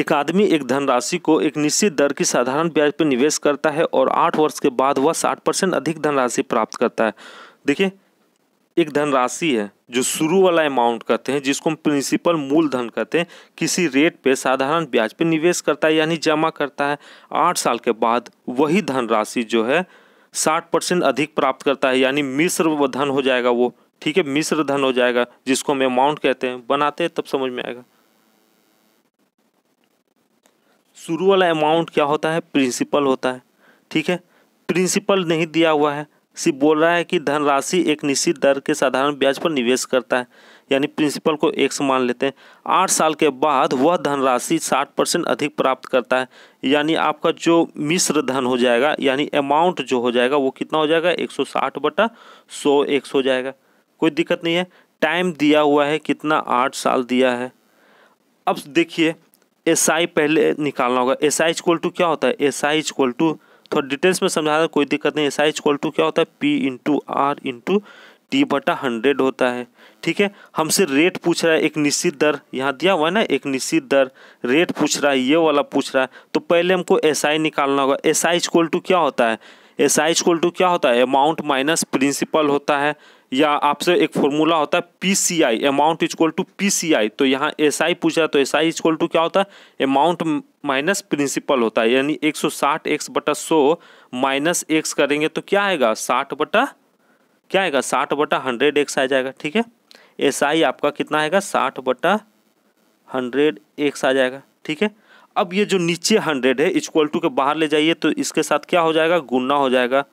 एक आदमी एक धनराशि को एक निश्चित दर की साधारण ब्याज पर निवेश करता है और आठ वर्ष के बाद वह साठ परसेंट अधिक धनराशि प्राप्त करता है देखिए एक धनराशि है जो शुरू वाला अमाउंट कहते हैं जिसको हम प्रिंसिपल मूलधन कहते हैं किसी रेट पे साधारण ब्याज पे निवेश करता है यानी जमा करता है आठ साल के बाद वही धनराशि जो है साठ परसेंट अधिक प्राप्त करता है यानी मिश्र धन हो जाएगा वो ठीक है मिश्र धन हो जाएगा जिसको हम अमाउंट कहते हैं बनाते हैं तब समझ में आएगा शुरू वाला अमाउंट क्या होता है प्रिंसिपल होता है ठीक है प्रिंसिपल नहीं दिया हुआ है सिर्फ बोल रहा है कि धनराशि एक निश्चित दर के साधारण ब्याज पर निवेश करता है यानी प्रिंसिपल को एक्स मान लेते हैं आठ साल के बाद वह धनराशि साठ परसेंट अधिक प्राप्त करता है यानी आपका जो मिश्र धन हो जाएगा यानी अमाउंट जो हो जाएगा वो कितना हो जाएगा एक सौ साठ बटा सौ एक्स हो जाएगा कोई दिक्कत नहीं है टाइम दिया हुआ है कितना आठ साल दिया है अब देखिए एस आई पहले निकालना होगा एस आई इक्वल टू क्या होता है एस आई इक्वल टू थोड़ा डिटेल्स में समझा रहा कोई दिक्कत नहीं एस आई इक्वल टू क्या होता है P into R into T बटा हंड्रेड होता है ठीक है हमसे रेट पूछ रहा है एक निश्चित दर यहाँ दिया हुआ है ना एक निश्चित दर रेट पूछ रहा है ये वाला पूछ रहा है तो पहले हमको एस आई निकालना होगा एस आई इक्वल टू क्या होता है एस आई इक्वल टू क्या होता है अमाउंट माइनस प्रिंसिपल होता है या आपसे एक फॉर्मूला होता है P C I amount equal to P C I तो यहाँ एस आई पूछा तो एस आई इक्वल टू क्या होता है अमाउंट माइनस प्रिंसिपल होता है यानी एक सौ साठ एक्स बटा सो माइनस एक्स करेंगे तो क्या आएगा साठ बटा क्या आएगा साठ बटा हंड्रेड एक्स आ जाएगा ठीक है एस आई आपका कितना आएगा साठ बटा हंड्रेड एक्स आ जाएगा ठीक है अब ये जो नीचे हंड्रेड है इक्वल टू के बाहर ले जाइए तो इसके साथ क्या हो जाएगा गुना हो जाएगा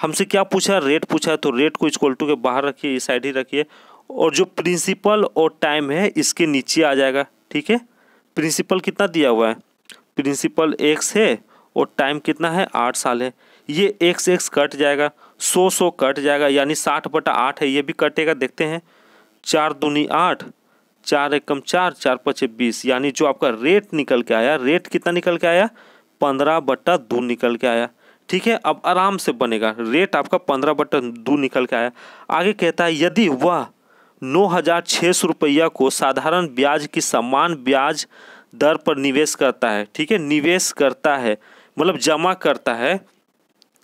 हमसे क्या पूछा है रेट पूछा है तो रेट को इक्वल टू के बाहर रखिए इस साइड ही रखिए और जो प्रिंसिपल और टाइम है इसके नीचे आ जाएगा ठीक है प्रिंसिपल कितना दिया हुआ है प्रिंसिपल एक्स है और टाइम कितना है आठ साल है ये एक्स एक्स कट जाएगा सौ सौ कट जाएगा यानी साठ बटा आठ है ये भी कटेगा देखते हैं चार दूनी आठ चार एकम चार चार पचे बीस यानी जो आपका रेट निकल के आया रेट कितना निकल के आया पंद्रह बट्टा दो निकल के आया ठीक है अब आराम से बनेगा रेट आपका पंद्रह बटन दो निकल के आया आगे कहता है यदि वह नौ हज़ार छः सौ रुपया को साधारण ब्याज की समान ब्याज दर पर निवेश करता है ठीक है निवेश करता है मतलब जमा करता है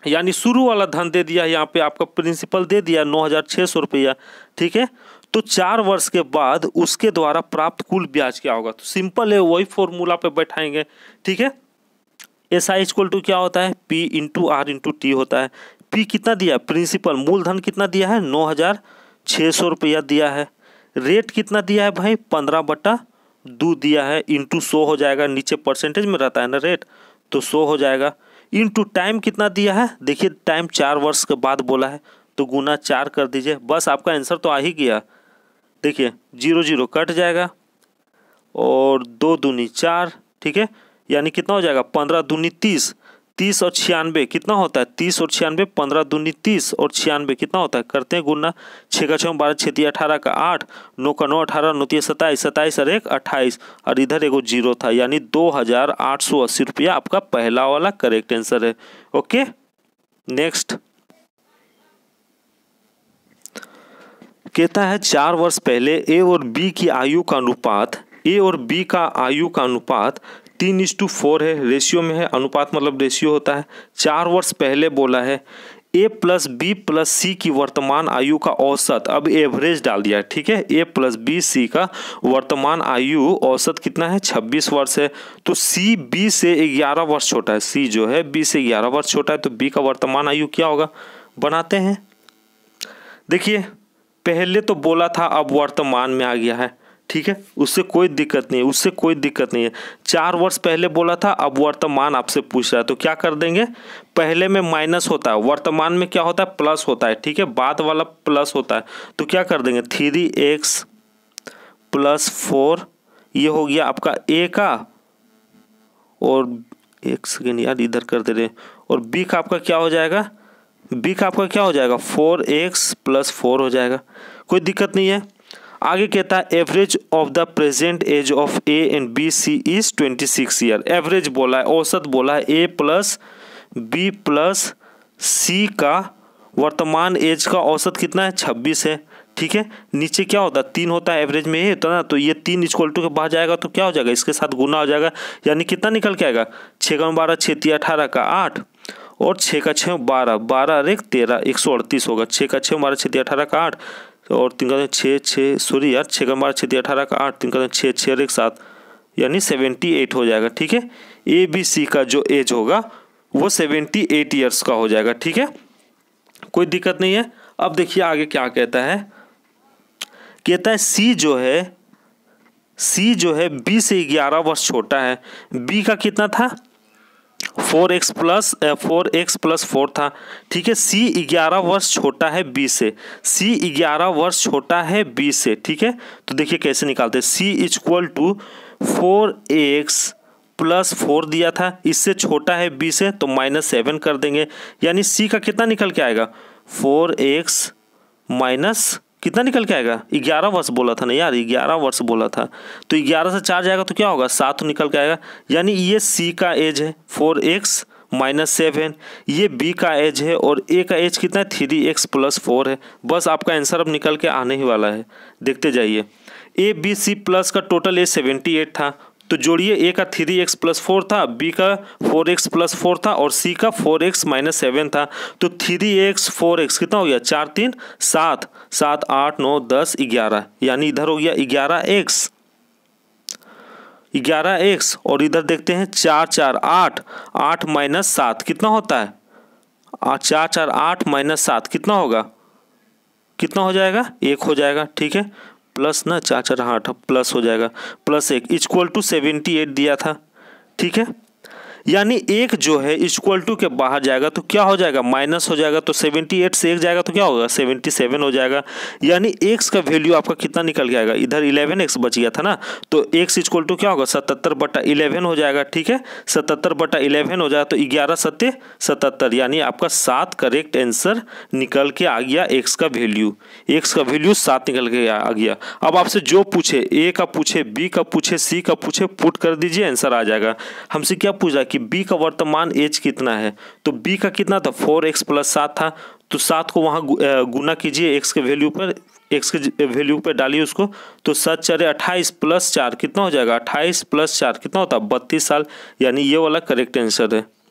यानी शुरू वाला धन दे दिया यहाँ पे आपका प्रिंसिपल दे दिया नौ हज़ार छः सौ रुपया ठीक है तो चार वर्ष के बाद उसके द्वारा प्राप्त कुल ब्याज क्या होगा तो सिंपल है वही फॉर्मूला पे बैठाएंगे ठीक है एस आई इक्वल टू क्या होता है P into R into T होता है पी कितना दिया प्रिंसिपल मूलधन कितना दिया है नौ हज़ार छः सौ रुपया दिया है रेट कितना दिया है भाई पंद्रह बटा दो दिया है इंटू सौ हो जाएगा नीचे परसेंटेज में रहता है ना रेट तो सौ हो जाएगा इंटू टाइम कितना दिया है देखिए टाइम चार वर्ष के बाद बोला है तो गुना चार कर दीजिए बस आपका आंसर तो आ ही गया देखिए जीरो जीरो कट जाएगा और दो दूनी चार ठीक है यानी कितना हो जाएगा पंद्रह दूनी तीस तीस और छियानवे कितना होता है तीस और छियानवे पंद्रह दूनी तीस और छियानवे कितना होता है करते हैं गुना छः का छः बारह छती अठारह का आठ नौ का नौ अठारह नौ तीन सत्ताईस सत्ताईस और एक अट्ठाईस और इधर एगो जीरो था यानी दो हज़ार आठ सौ अस्सी रुपया आपका पहला वाला करेक्ट आंसर है ओके नेक्स्ट कहता है चार वर्ष पहले ए और बी की आयु का अनुपात ए और बी का आयु का अनुपात तीन इज टू फोर है रेशियो में है अनुपात मतलब रेशियो होता है चार वर्ष पहले बोला है A plus B plus C की वर्तमान आयु का औसत अब एवरेज डाल दिया है ठीक है ए प्लस बी सी का वर्तमान आयु औसत कितना है 26 वर्ष है तो सी बी से 11 वर्ष छोटा है सी जो है बी से 11 वर्ष छोटा है तो बी का वर्तमान आयु क्या होगा बनाते हैं देखिए पहले तो बोला था अब वर्तमान में आ गया है ठीक है उससे कोई दिक्कत नहीं है उससे कोई दिक्कत नहीं है चार वर्ष पहले बोला था अब वर्तमान आपसे पूछ रहा है तो क्या कर देंगे पहले में माइनस होता है वर्तमान में क्या होता है प्लस होता है ठीक है बाद वाला प्लस होता है तो क्या कर देंगे थ्री एक्स प्लस फोर ये हो गया आपका ए का और एक सेकेंड यार इधर कर दे रहे और बी का आपका क्या हो जाएगा बी का आपका क्या हो जाएगा फोर एक्स प्लस फोर हो जाएगा कोई दिक्कत नहीं है आगे कहता है average of the present age of A and B C is twenty six year average बोला है औसत बोला है A plus B plus C का वर्तमान एज का औसत कितना है छब्बीस है ठीक है नीचे क्या होता है तीन होता है एवरेज में ये होता ना तो ये तीन इक्वल टू के बाहर जाएगा तो क्या हो जाएगा इसके साथ गुना हो जाएगा यानी कितना निकल के आएगा छः का बारह छः तीन अठारह का आठ और छः का छः बारह बारह और एक तेरह एक सौ अड़तीस होगा छः का छः बारह छः तीन अठारह का आठ तो और तीन कहते तो हैं छः छः सॉरी यार छः का बारह छः अठारह का आठ तीन कहते तो हैं छः छः और एक सात यानी सेवेंटी एट हो जाएगा ठीक है ए बी सी का जो एज होगा वो सेवेंटी एट ईयर्स का हो जाएगा ठीक है कोई दिक्कत नहीं है अब देखिए आगे क्या कहता है कहता है सी जो है सी जो है बी से ग्यारह वर्ष छोटा है बी का कितना था four X plus four X plus four था ठीक है सी ग्यारह वर्ष छोटा है बी से सी ग्यारह वर्ष छोटा है बी से ठीक है तो देखिए कैसे निकालते हैं C is equal to four X plus four दिया था इससे छोटा है बी से तो माइनस सेवन कर देंगे यानी सी का कितना निकल के आएगा फोर एक्स माइनस कितना निकल के आएगा ग्यारह वर्ष बोला था ना यार ग्यारह वर्ष बोला था तो ग्यारह से चार जाएगा तो क्या होगा सात तो निकल के आएगा यानी ये सी का एज है फोर एक्स माइनस सेवन ये बी का एज है और ए का एज कितना है थ्री एक्स प्लस फोर है बस आपका आंसर अब निकल के आने ही वाला है देखते जाइए ए बी सी प्लस का टोटल एज सेवेंटी एट था तो जोड़िए ए का थ्री एक्स प्लस फोर था बी का फोर एक्स प्लस फोर था और सी का फोर एक्स माइनस सेवन था तो थ्री एक्स फोर एक्स कितना हो गया चार तीन सात सात आठ नौ दस ग्यारह यानी इधर हो गया ग्यारह एक्स ग्यारह एक्स और इधर देखते हैं चार चार आठ आठ माइनस सात कितना होता है चार चार आठ माइनस सात कितना होगा कितना हो जाएगा एक हो जाएगा ठीक है प्लस ना चार चार हाँ प्लस हो जाएगा प्लस एक इक्वल टू सेवेंटी एट दिया था ठीक है यानी एक जो है इक्वल टू के बाहर जाएगा तो क्या हो जाएगा माइनस हो जाएगा तो सेवेंटी एट से एक जाएगा तो क्या होगा सेवेंटी सेवन हो जाएगा यानी एक्स का वैल्यू आपका कितना निकल गया आएगा इधर इलेवन एक्स बच गया था ना तो एक्स इक्वल टू क्या होगा सतहत्तर बटा इलेवन हो जाएगा ठीक है सतहत्तर बटा इलेवन हो जाएगा तो ग्यारह सत्य सतहत्तर यानी आपका सात करेक्ट आंसर निकल के आ गया एक्स का वैल्यू एक्स का वैल्यू सात निकल के आ गया अब आपसे जो पूछे ए का पूछे बी का पूछे सी का पूछे पुट कर दीजिए आंसर आ जाएगा हमसे क्या पूछा कि बी का वर्तमान एज कितना है तो बी का कितना था फोर एक्स प्लस सात था तो सात को वहाँ गुना कीजिए एक्स के वैल्यू पर एक्स के वैल्यू पर डालिए उसको तो सात चार अट्ठाईस प्लस चार कितना हो जाएगा अट्ठाईस प्लस चार कितना होता है बत्तीस साल यानी ये वाला करेक्ट आंसर है